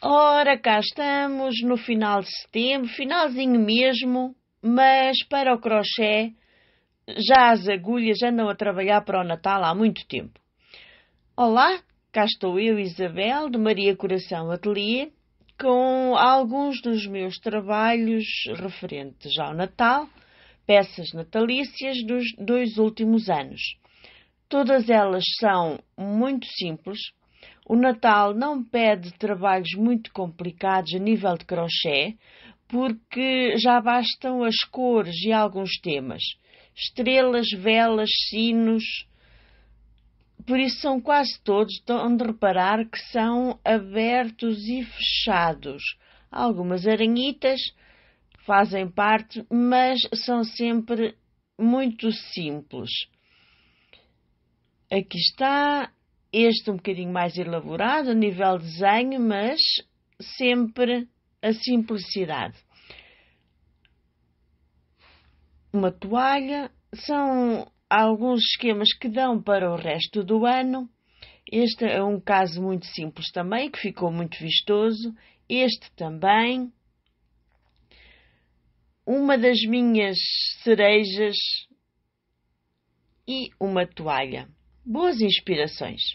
Ora, cá estamos no final de setembro, finalzinho mesmo, mas para o crochê já as agulhas andam a trabalhar para o Natal há muito tempo. Olá, cá estou eu, Isabel, de Maria Coração Atelier, com alguns dos meus trabalhos referentes ao Natal, peças natalícias dos dois últimos anos. Todas elas são muito simples, o Natal não pede trabalhos muito complicados a nível de crochê, porque já bastam as cores e alguns temas. Estrelas, velas, sinos. Por isso são quase todos, estão de reparar que são abertos e fechados. Algumas aranhitas fazem parte, mas são sempre muito simples. Aqui está este um bocadinho mais elaborado, a nível de desenho, mas sempre a simplicidade. Uma toalha são alguns esquemas que dão para o resto do ano. Este é um caso muito simples também, que ficou muito vistoso. Este também. Uma das minhas cerejas e uma toalha boas inspirações.